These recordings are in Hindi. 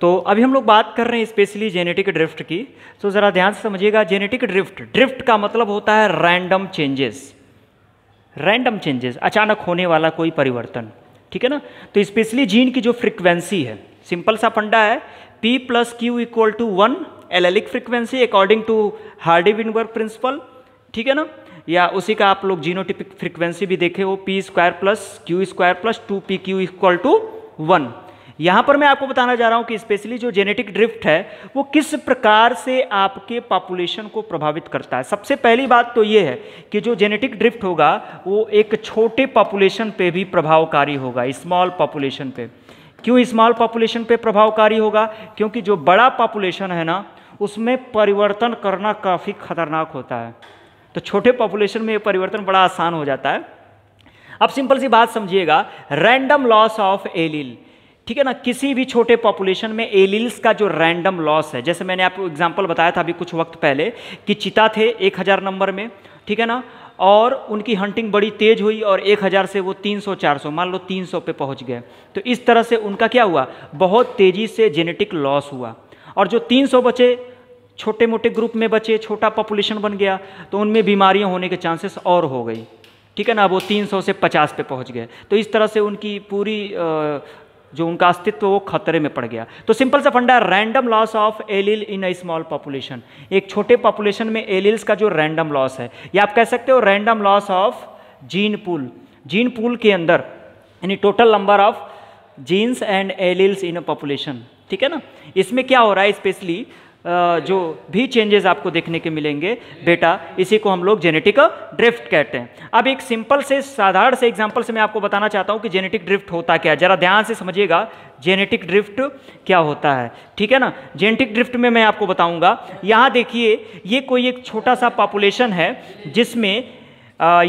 तो अभी हम लोग बात कर रहे हैं स्पेशली जेनेटिक ड्रिफ्ट की तो ज़रा ध्यान से समझिएगा जेनेटिक ड्रिफ्ट ड्रिफ्ट का मतलब होता है रैंडम चेंजेस रैंडम चेंजेस अचानक होने वाला कोई परिवर्तन ठीक है ना तो स्पेशली जीन की जो फ्रिक्वेंसी है सिंपल सा फंडा है P plus Q equal to one allelic frequency according to Hardy Weinberg principle ठीक है ना या उसी का आप लोग जीनोटिपिक फ्रिक्वेंसी भी देखे हो P square plus Q square plus two P Q equal to one यहां पर मैं आपको बताना जा रहा हूं कि स्पेशली जो जेनेटिक ड्रिफ्ट है वो किस प्रकार से आपके पॉपुलेशन को प्रभावित करता है सबसे पहली बात तो ये है कि जो जेनेटिक ड्रिफ्ट होगा वो एक छोटे पॉपुलेशन पे भी प्रभावकारी होगा स्मॉल पॉपुलेशन पे क्यों स्मॉल पॉपुलेशन पे प्रभावकारी होगा क्योंकि जो बड़ा पॉपुलेशन है ना उसमें परिवर्तन करना काफ़ी खतरनाक होता है तो छोटे पॉपुलेशन में ये परिवर्तन बड़ा आसान हो जाता है अब सिंपल सी बात समझिएगा रैंडम लॉस ऑफ एलील ठीक है ना किसी भी छोटे पॉपुलेशन में एलिल्स का जो रैंडम लॉस है जैसे मैंने आपको एग्जाम्पल बताया था अभी कुछ वक्त पहले कि चिता थे हजार नंबर में ठीक है ना और उनकी हंटिंग बड़ी तेज़ हुई और 1000 से वो 300 400 मान लो 300 पे पहुंच गए तो इस तरह से उनका क्या हुआ बहुत तेज़ी से जेनेटिक लॉस हुआ और जो 300 बचे छोटे मोटे ग्रुप में बचे छोटा पॉपुलेशन बन गया तो उनमें बीमारियां होने के चांसेस और हो गई ठीक है ना वो 300 से 50 पे पहुंच गए तो इस तरह से उनकी पूरी जो उनका अस्तित्व वो खतरे में पड़ गया तो सिंपल सा फंडा random loss of allele in a small population एक छोटे पॉपुलेशन में एलिल्स का जो रैंडम लॉस है या आप कह सकते हो random loss of gene pool gene pool के अंदर यानी total number of genes and alleles in a population ठीक है ना इसमें क्या हो रहा है स्पेशली जो भी चेंजेस आपको देखने के मिलेंगे बेटा इसी को हम लोग जेनेटिक ड्रिफ्ट कहते हैं अब एक सिंपल से साधारण से एग्जाम्पल से मैं आपको बताना चाहता हूँ कि जेनेटिक ड्रिफ्ट होता क्या है जरा ध्यान से समझिएगा जेनेटिक ड्रिफ्ट क्या होता है ठीक है ना जेनेटिक ड्रिफ्ट में मैं आपको बताऊँगा यहाँ देखिए ये कोई एक छोटा सा पॉपुलेशन है जिसमें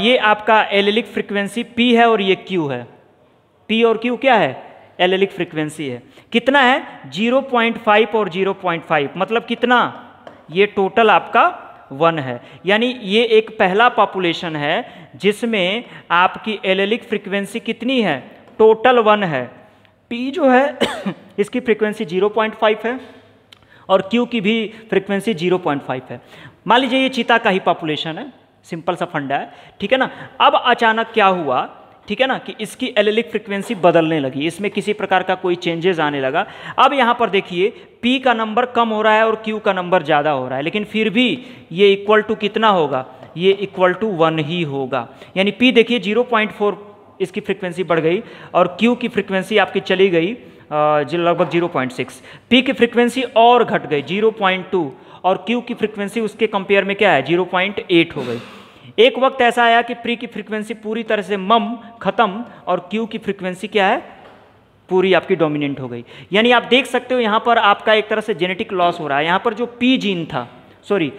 ये आपका एलिलिक फ्रिक्वेंसी पी है और ये क्यू है पी और क्यू क्या है एलेलिक फ्रीक्वेंसी है कितना है 0.5 और 0.5 मतलब कितना ये टोटल आपका वन है यानी ये एक पहला पॉपुलेशन है जिसमें आपकी एलेलिक फ्रिक्वेंसी कितनी है टोटल वन है पी जो है इसकी फ्रीक्वेंसी 0.5 है और क्यू की भी फ्रिक्वेंसी 0.5 है मान लीजिए ये चीता का ही पॉपुलेशन है सिंपल सा फंडा है ठीक है ना अब अचानक क्या हुआ ठीक है ना कि इसकी एलेलिक फ्रिक्वेंसी बदलने लगी इसमें किसी प्रकार का कोई चेंजेस आने लगा अब यहाँ पर देखिए पी का नंबर कम हो रहा है और क्यू का नंबर ज़्यादा हो रहा है लेकिन फिर भी ये इक्वल टू कितना होगा ये इक्वल टू वन ही होगा यानी पी देखिए जीरो पॉइंट फोर इसकी फ्रिक्वेंसी बढ़ गई और क्यू की फ्रिक्वेंसी आपकी चली गई लगभग जीरो पॉइंट सिक्स पी की फ्रिक्वेंसी और घट गई जीरो पॉइंट टू और क्यू की फ्रिक्वेंसी उसके कंपेयर में क्या है जीरो पॉइंट एट हो गई एक वक्त ऐसा आया कि प्री की फ्रीक्वेंसी पूरी तरह से मम खत्म और क्यू की फ्रीक्वेंसी क्या है पूरी आपकी डोमिनेंट हो गई यानी आप देख सकते हो यहाँ पर आपका एक तरह से जेनेटिक लॉस हो रहा है यहाँ पर जो पी जीन था सॉरी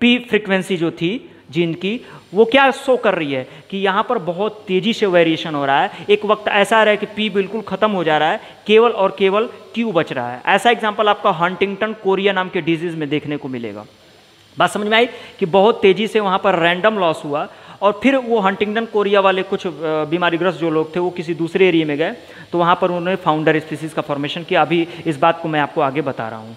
पी फ्रीक्वेंसी जो थी जीन की वो क्या शो कर रही है कि यहाँ पर बहुत तेज़ी से वेरिएशन हो रहा है एक वक्त ऐसा आ रहा है कि पी बिल्कुल ख़त्म हो जा रहा है केवल और केवल क्यू बच रहा है ऐसा एग्जाम्पल आपका हंटिंगटन कोरिया नाम के डिजीज़ में देखने को मिलेगा बात समझ में आई कि बहुत तेज़ी से वहाँ पर रैंडम लॉस हुआ और फिर वो हंटिंगडन कोरिया वाले कुछ बीमारीग्रस्त जो लोग थे वो किसी दूसरे एरिए में गए तो वहाँ पर उन्होंने फाउंडर स्पीसीज का फॉर्मेशन किया अभी इस बात को मैं आपको आगे बता रहा हूँ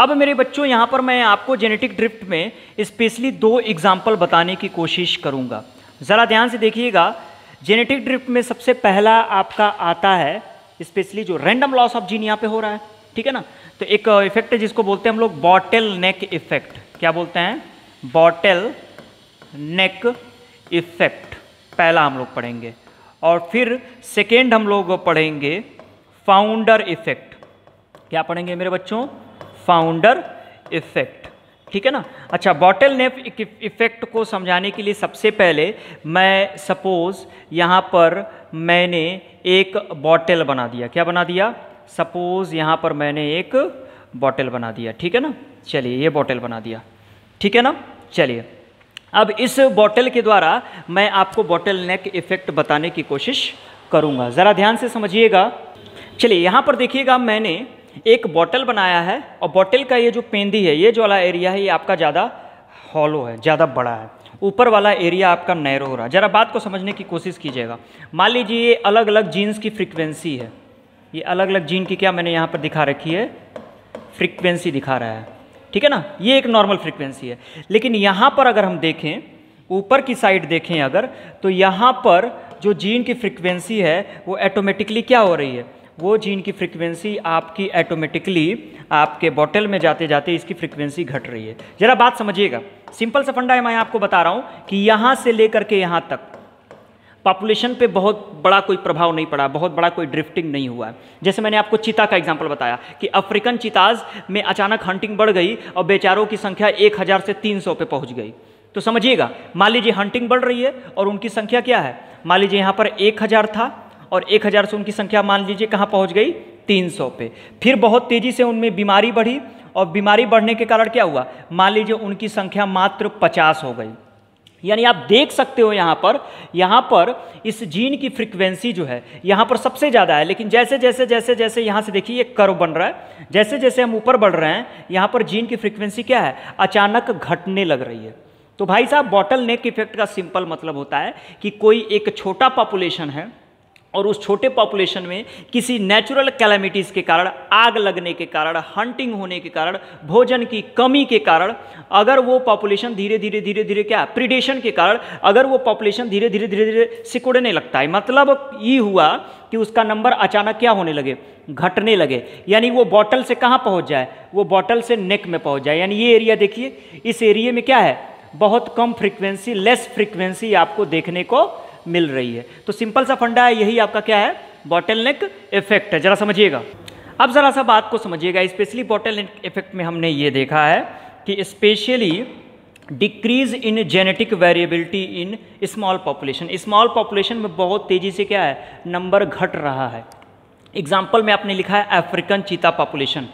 अब मेरे बच्चों यहाँ पर मैं आपको जेनेटिक ड्रिफ्ट में स्पेशली दो एग्जाम्पल बताने की कोशिश करूँगा ज़रा ध्यान से देखिएगा जेनेटिक ड्रिफ्ट में सबसे पहला आपका आता है स्पेशली जो रैंडम लॉस ऑफ जीन यहाँ पे हो रहा है ठीक है ना तो एक इफेक्ट है जिसको बोलते हैं हम लोग बॉटल नेक इफेक्ट क्या बोलते हैं बॉटल नेक इफेक्ट पहला हम लोग पढ़ेंगे और फिर सेकेंड हम लोग पढ़ेंगे फाउंडर इफेक्ट क्या पढ़ेंगे मेरे बच्चों फाउंडर इफेक्ट ठीक है ना अच्छा बॉटल नेप इफेक्ट को समझाने के लिए सबसे पहले मैं सपोज़ यहाँ पर मैंने एक बॉटल बना दिया क्या बना दिया सपोज़ यहाँ पर मैंने एक बॉटल बना दिया ठीक है ना चलिए ये बॉटल बना दिया ठीक है ना चलिए अब इस बॉटल के द्वारा मैं आपको बॉटल नेक इफेक्ट बताने की कोशिश करूँगा ज़रा ध्यान से समझिएगा चलिए यहाँ पर देखिएगा मैंने एक बॉटल बनाया है और बॉटल का ये जो पेंदी है ये जो वाला एरिया है ये आपका ज़्यादा हॉलो है ज़्यादा बड़ा है ऊपर वाला एरिया आपका नैरो हो रहा है ज़रा बात को समझने की कोशिश कीजिएगा मान लीजिए ये अलग अलग जीन्स की फ्रिक्वेंसी है ये अलग अलग जीन की क्या मैंने यहाँ पर दिखा रखी है फ्रिक्वेंसी दिखा रहा है ठीक है ना ये एक नॉर्मल फ्रिक्वेंसी है लेकिन यहाँ पर अगर हम देखें ऊपर की साइड देखें अगर तो यहाँ पर जो जीन की फ्रिक्वेंसी है वो ऐटोमेटिकली क्या हो रही है वो जीन की फ्रिक्वेंसी आपकी ऐटोमेटिकली आपके बॉटल में जाते जाते इसकी फ्रिक्वेंसी घट रही है ज़रा बात समझिएगा सिंपल सा फंडा है मैं आपको बता रहा हूँ कि यहाँ से लेकर के यहाँ तक पॉपुलेशन पे बहुत बड़ा कोई प्रभाव नहीं पड़ा बहुत बड़ा कोई ड्रिफ्टिंग नहीं हुआ जैसे मैंने आपको चीता का एग्जाम्पल बताया कि अफ्रीकन चिताज में अचानक हंटिंग बढ़ गई और बेचारों की संख्या एक हज़ार से तीन सौ पे पहुंच गई तो समझिएगा मान लीजिए हंटिंग बढ़ रही है और उनकी संख्या क्या है मान लीजिए यहाँ पर एक हज़ार था और एक हज़ार से उनकी संख्या मान लीजिए कहाँ पहुँच गई तीन सौ पे फिर बहुत तेज़ी से उनमें बीमारी बढ़ी और बीमारी बढ़ने के कारण क्या हुआ मान लीजिए उनकी संख्या मात्र पचास हो गई यानी आप देख सकते हो यहाँ पर यहाँ पर इस जीन की फ्रीक्वेंसी जो है यहाँ पर सबसे ज़्यादा है लेकिन जैसे जैसे जैसे जैसे यहाँ से देखिए ये कर्व बन रहा है जैसे जैसे हम ऊपर बढ़ रहे हैं यहाँ पर जीन की फ्रीक्वेंसी क्या है अचानक घटने लग रही है तो भाई साहब बॉटल नेक इफेक्ट का सिंपल मतलब होता है कि कोई एक छोटा पॉपुलेशन है और उस छोटे पॉपुलेशन में किसी नेचुरल कैलामिटीज़ के कारण आग लगने के कारण हंटिंग होने के कारण भोजन की कमी के कारण अगर वो पॉपुलेशन धीरे धीरे धीरे धीरे क्या प्रिडेशन के कारण अगर वो पॉपुलेशन धीरे धीरे धीरे धीरे सिकुड़ने लगता है मतलब ये हुआ कि उसका नंबर अचानक क्या होने लगे घटने लगे यानी वो बॉटल से कहाँ पहुँच जाए वो बॉटल से नेक में पहुँच जाए यानी ये एरिया देखिए इस एरिए में क्या है बहुत कम फ्रीक्वेंसी लेस फ्रीक्वेंसी आपको देखने को मिल रही है तो सिंपल सा फंडा है यही आपका क्या है बॉटल नेक इफेक्ट है ज़रा समझिएगा अब ज़रा सा बात को समझिएगा स्पेशली बॉटल नेक इफेक्ट में हमने ये देखा है कि specially decrease in genetic variability in small population small population में बहुत तेज़ी से क्या है नंबर घट रहा है एग्जाम्पल में आपने लिखा है अफ्रीकन चीता पॉपुलेशन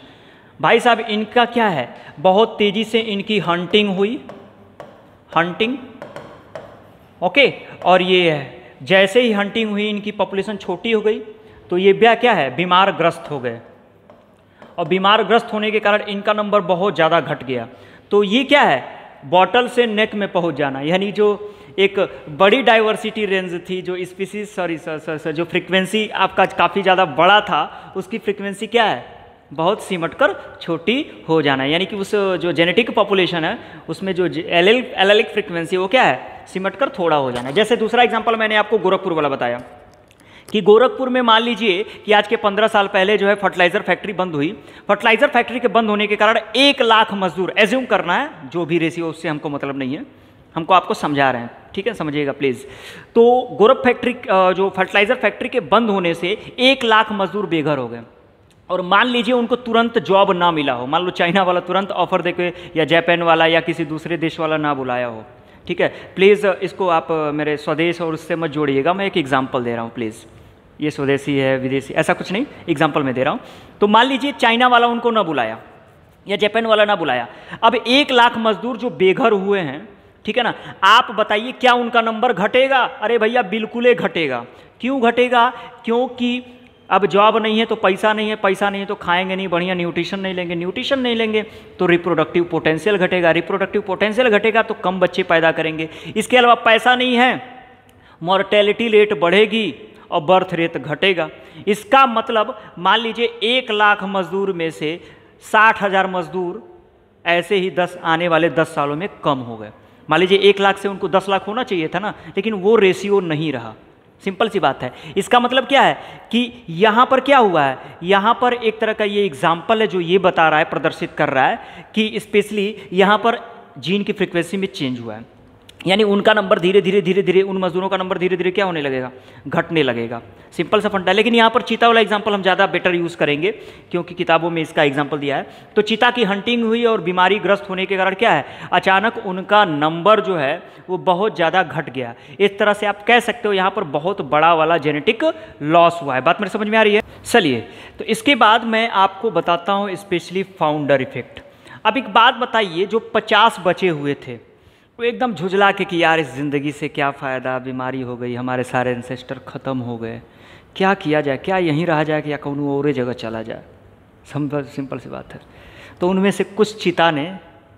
भाई साहब इनका क्या है बहुत तेज़ी से इनकी हंटिंग हुई हंटिंग ओके और ये जैसे ही हंटिंग हुई इनकी पॉपुलेशन छोटी हो गई तो ये ब्या क्या है बीमार ग्रस्त हो गए और बीमार ग्रस्त होने के कारण इनका नंबर बहुत ज़्यादा घट गया तो ये क्या है बॉटल से नेक में पहुंच जाना यानी जो एक बड़ी डाइवर्सिटी रेंज थी जो species sorry sir sir sir जो फ्रीक्वेंसी आपका काफ़ी ज़्यादा बड़ा था उसकी फ्रीक्वेंसी क्या है बहुत सिमट कर छोटी हो जाना यानी कि उस जो जेनेटिक पॉपुलेशन है उसमें जो एल एल एलेलिक फ्रिक्वेंसी वो क्या है सिमट कर थोड़ा हो जाना जैसे दूसरा एग्जाम्पल मैंने आपको गोरखपुर वाला बताया कि गोरखपुर में मान लीजिए कि आज के पंद्रह साल पहले जो है फर्टिलाइजर फैक्ट्री बंद हुई फर्टिलाइजर फैक्ट्री के बंद होने के कारण एक लाख मजदूर एज्यूम करना है जो भी रेशियो उससे हमको मतलब नहीं है हमको आपको समझा रहे हैं ठीक है समझिएगा प्लीज़ तो गोरख फैक्ट्री जो फर्टिलाइजर फैक्ट्री के बंद होने से एक लाख मजदूर बेघर हो गए और मान लीजिए उनको तुरंत जॉब ना मिला हो मान लो चाइना वाला तुरंत ऑफर दे के या जापान वाला या किसी दूसरे देश वाला ना बुलाया हो ठीक है प्लीज़ uh, इसको आप uh, मेरे स्वदेश और उससे मत जोड़िएगा मैं एक एग्जाम्पल दे रहा हूँ प्लीज़ ये स्वदेशी है विदेशी ऐसा कुछ नहीं एग्जाम्पल मैं दे रहा हूँ तो मान लीजिए चाइना वाला उनको ना बुलाया या जापान वाला ना बुलाया अब एक लाख मजदूर जो बेघर हुए हैं ठीक है ना आप बताइए क्या उनका नंबर घटेगा अरे भैया बिल्कुल घटेगा क्यों घटेगा क्योंकि अब जॉब नहीं है तो पैसा नहीं है पैसा नहीं है तो खाएंगे नहीं बढ़िया न्यूट्रिशन नहीं लेंगे न्यूट्रिशन नहीं लेंगे तो रिप्रोडक्टिव पोटेंशियल घटेगा रिप्रोडक्टिव पोटेंशियल घटेगा तो कम बच्चे पैदा करेंगे इसके अलावा पैसा नहीं है मॉर्टेलिटी रेट बढ़ेगी और बर्थ रेट घटेगा इसका मतलब मान लीजिए एक लाख मजदूर में से साठ हज़ार मजदूर ऐसे ही दस आने वाले दस सालों में कम हो गए मान लीजिए एक लाख से उनको दस लाख होना चाहिए था ना लेकिन वो रेशियो नहीं रहा सिंपल सी बात है इसका मतलब क्या है कि यहाँ पर क्या हुआ है यहाँ पर एक तरह का ये एग्जाम्पल है जो ये बता रहा है प्रदर्शित कर रहा है कि स्पेशली यहाँ पर जीन की फ्रिक्वेंसी में चेंज हुआ है यानी उनका नंबर धीरे धीरे धीरे धीरे उन मजदूरों का नंबर धीरे धीरे क्या होने लगेगा घटने लगेगा सिंपल सा फंडा है लेकिन यहाँ पर चीता वाला एग्जाम्पल हम ज़्यादा बेटर यूज़ करेंगे क्योंकि किताबों में इसका एग्जाम्पल दिया है तो चीता की हंटिंग हुई और बीमारी ग्रस्त होने के कारण क्या है अचानक उनका नंबर जो है वो बहुत ज़्यादा घट गया इस तरह से आप कह सकते हो यहाँ पर बहुत बड़ा वाला जेनेटिक लॉस हुआ है बात मेरे समझ में आ रही है चलिए तो इसके बाद मैं आपको बताता हूँ स्पेशली फाउंडर इफेक्ट अब एक बात बताइए जो पचास बचे हुए थे वो एकदम झुझला के कि यार इस ज़िंदगी से क्या फ़ायदा बीमारी हो गई हमारे सारे इंसेस्टर ख़त्म हो गए क्या किया जाए क्या यहीं रहा जाए कि या कौन और जगह चला जाए सिंपल सिंपल सी बात है तो उनमें से कुछ चिता ने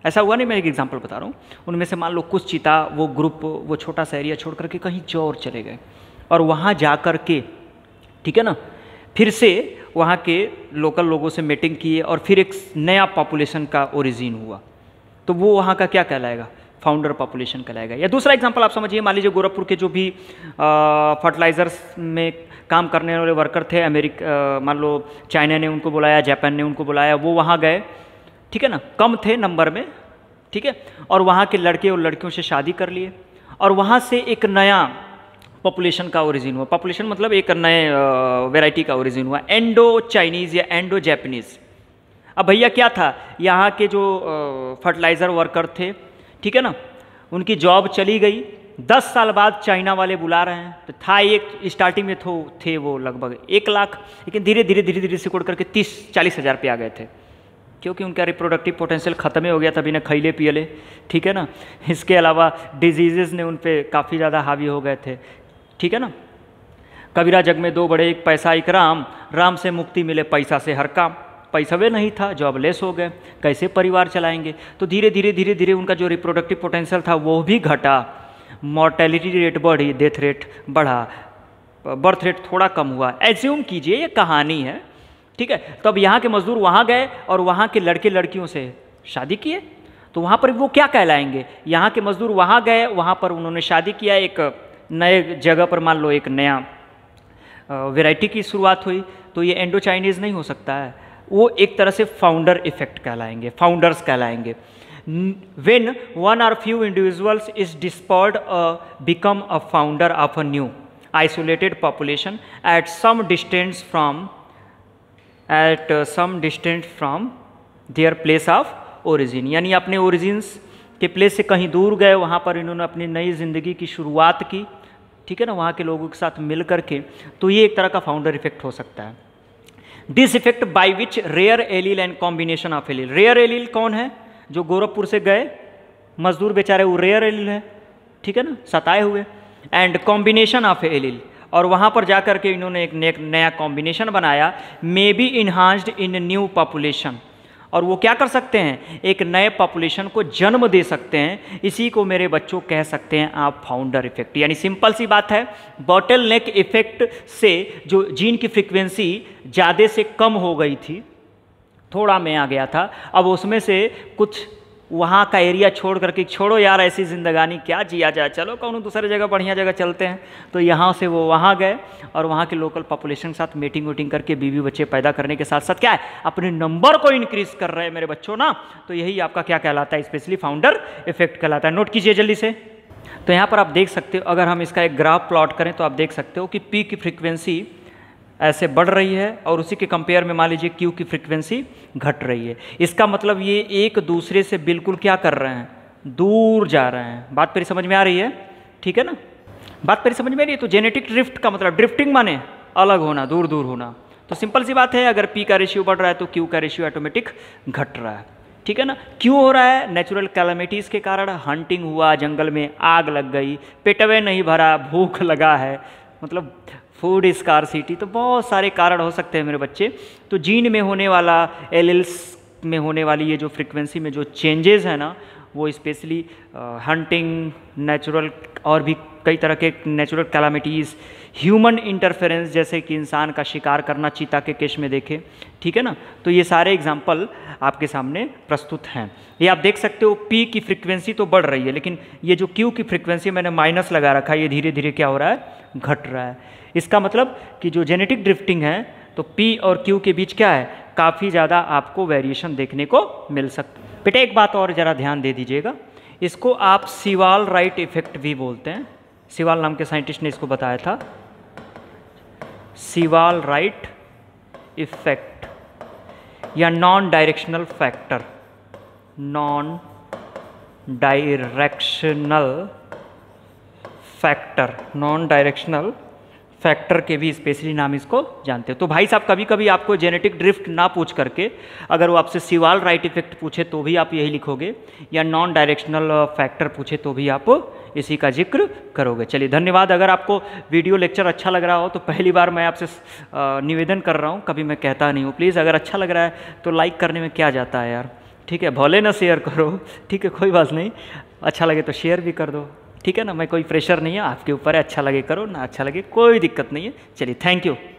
ऐसा हुआ नहीं मैं एक एग्जांपल बता रहा हूँ उनमें से मान लो कुछ चिता वो ग्रुप वो छोटा सा एरिया छोड़ करके कहीं चौर चले गए और वहाँ जा कर के ठीक है ना फिर से वहाँ के लोकल लोगों से मीटिंग किए और फिर एक नया पॉपुलेशन का ओरिजिन हुआ तो वो वहाँ का क्या कहलाएगा फाउंडर पॉपुलेशन कहलाएगा या दूसरा एग्जाम्पल आप समझिए मान लीजिए गोरखपुर के जो भी फर्टिलाइज़र्स में काम करने वाले वर्कर थे अमेरिक मान लो चाइना ने उनको बुलाया जापान ने उनको बुलाया वो वहाँ गए ठीक है ना कम थे नंबर में ठीक है और वहाँ के लड़के और लड़कियों से शादी कर लिए और वहाँ से एक नया पॉपुलेशन का ओरिजिन हुआ पॉपुलेशन मतलब एक नए वेराइटी का ओरिजिन हुआ एंडो चाइनीज़ या एंडो जैपनीज़ अब भैया क्या था यहाँ के जो फर्टिलाइज़र वर्कर थे ठीक है ना उनकी जॉब चली गई दस साल बाद चाइना वाले बुला रहे हैं तो था एक स्टार्टिंग में तो थे वो लगभग एक लाख लेकिन धीरे धीरे धीरे धीरे सिकुड़ करके तीस चालीस हज़ार पे आ गए थे क्योंकि उनका रिप्रोडक्टिव पोटेंशियल ख़त्म ही हो गया था बिना खैले पियले ठीक है ना इसके अलावा डिजीजेज ने उन पर काफ़ी ज़्यादा हावी हो गए थे ठीक है ना कबीरा जग में दो बड़े एक पैसा एक राम राम से मुक्ति मिले पैसा से हर काम पैसा वे नहीं था जॉबलेस हो गए कैसे परिवार चलाएंगे तो धीरे धीरे धीरे धीरे उनका जो रिप्रोडक्टिव पोटेंशियल था वो भी घटा मॉर्टेलिटी रेट बढ़ी डेथ रेट बढ़ा बर्थ रेट थोड़ा कम हुआ एज्यूम कीजिए ये कहानी है ठीक है तब तो यहाँ के मजदूर वहाँ गए और वहाँ के लड़के लड़कियों से शादी किए तो वहाँ पर वो क्या कहलाएंगे यहाँ के मजदूर वहाँ गए वहाँ पर उन्होंने शादी किया एक नए जगह पर मान लो एक नया वेराइटी की शुरुआत हुई तो ये एंडो चाइनीज़ नहीं हो सकता है वो एक तरह से फाउंडर इफेक्ट कहलाएंगे फाउंडर्स कहलाएंगे when one or few individuals is dispersed become a founder of a new isolated population at some distance from at some distance from their place of origin यानी अपने ओरिजिन्स के प्लेस से कहीं दूर गए वहाँ पर इन्होंने अपनी नई जिंदगी की शुरुआत की ठीक है ना वहाँ के लोगों के साथ मिल करके तो ये एक तरह का फाउंडर इफेक्ट हो सकता है this effect by which rare allele and combination of allele rare allele कौन है जो गोरखपुर से गए मजदूर बेचारे वो रेयर एलील है ठीक है ना सताए हुए एंड कॉम्बिनेशन ऑफ एलील और वहाँ पर जाकर के इन्होंने एक नया कॉम्बिनेशन बनाया may be enhanced in new population और वो क्या कर सकते हैं एक नए पॉपुलेशन को जन्म दे सकते हैं इसी को मेरे बच्चों कह सकते हैं आप फाउंडर इफेक्ट यानी सिंपल सी बात है बॉटल नेक इफेक्ट से जो जीन की फ्रिक्वेंसी ज़्यादा से कम हो गई थी थोड़ा में आ गया था अब उसमें से कुछ वहाँ का एरिया छोड़ करके छोड़ो यार ऐसी ज़िंदगानी क्या जिया जाए चलो कौन दूसरे जगह बढ़िया जगह चलते हैं तो यहाँ से वो वहाँ गए और वहाँ के लोकल पॉपुलेशन के साथ मीटिंग वीटिंग करके बीवी बच्चे पैदा करने के साथ साथ क्या है अपने नंबर को इंक्रीज कर रहे हैं मेरे बच्चों ना तो यही आपका क्या कहलाता है स्पेशली फाउंडर इफेक्ट कहलाता है नोट कीजिए जल्दी से तो यहाँ पर आप देख सकते हो अगर हम इसका एक ग्राफ प्लॉट करें तो आप देख सकते हो कि पी की फ्रिक्वेंसी ऐसे बढ़ रही है और उसी के कंपेयर में मान लीजिए क्यू की फ्रीक्वेंसी घट रही है इसका मतलब ये एक दूसरे से बिल्कुल क्या कर रहे हैं दूर जा रहे हैं बात मेरी समझ में आ रही है ठीक है ना बात मेरी समझ में आ रही है तो जेनेटिक ड्रिफ्ट का मतलब ड्रिफ्टिंग माने अलग होना दूर दूर होना तो सिंपल सी बात है अगर पी का रेशियो बढ़ रहा है तो क्यू का रेशियो ऑटोमेटिक घट रहा है ठीक है ना क्यों हो रहा है नेचुरल कैलमिटीज़ के कारण हंटिंग हुआ जंगल में आग लग गई पेटवे नहीं भरा भूख लगा है मतलब फूड सिटी तो बहुत सारे कारण हो सकते हैं मेरे बच्चे तो जीन में होने वाला एलिल्स में होने वाली ये जो फ्रिक्वेंसी में जो चेंजेस है ना वो स्पेशली हंटिंग नेचुरल और भी कई तरह के नेचुरल कैलामिटीज़ ह्यूमन इंटरफेरेंस जैसे कि इंसान का शिकार करना चीता के केश में देखें ठीक है ना तो ये सारे एग्जाम्पल आपके सामने प्रस्तुत हैं ये आप देख सकते हो पी की फ्रिक्वेंसी तो बढ़ रही है लेकिन ये जो क्यू की फ्रिक्वेंसी मैंने माइनस लगा रखा है ये धीरे धीरे क्या हो रहा है घट रहा है इसका मतलब कि जो जेनेटिक ड्रिफ्टिंग है तो पी और क्यू के बीच क्या है काफ़ी ज़्यादा आपको वेरिएशन देखने को मिल सकता है बेटा एक बात और ज़रा ध्यान दे दीजिएगा इसको आप सिवाल राइट इफेक्ट भी बोलते हैं सिवाल नाम के साइंटिस्ट ने इसको बताया था सिवाल राइट इफेक्ट या non directional factor non directional factor non directional factor के भी स्पेशली नाम इसको जानते हो तो भाई साहब कभी कभी आपको जेनेटिक ड्रिफ्ट ना पूछ करके अगर वो आपसे सिवाल राइट इफेक्ट पूछे तो भी आप यही लिखोगे या नॉन डायरेक्शनल फैक्टर पूछे तो भी आप इसी का जिक्र करोगे चलिए धन्यवाद अगर आपको वीडियो लेक्चर अच्छा लग रहा हो तो पहली बार मैं आपसे निवेदन कर रहा हूँ कभी मैं कहता नहीं हूँ प्लीज़ अगर अच्छा लग रहा है तो लाइक करने में क्या जाता है यार ठीक है भले ना शेयर करो ठीक है कोई बात नहीं अच्छा लगे तो शेयर भी कर दो ठीक है ना मैं कोई प्रेशर नहीं है आपके ऊपर है अच्छा लगे करो ना अच्छा लगे कोई दिक्कत नहीं है चलिए थैंक यू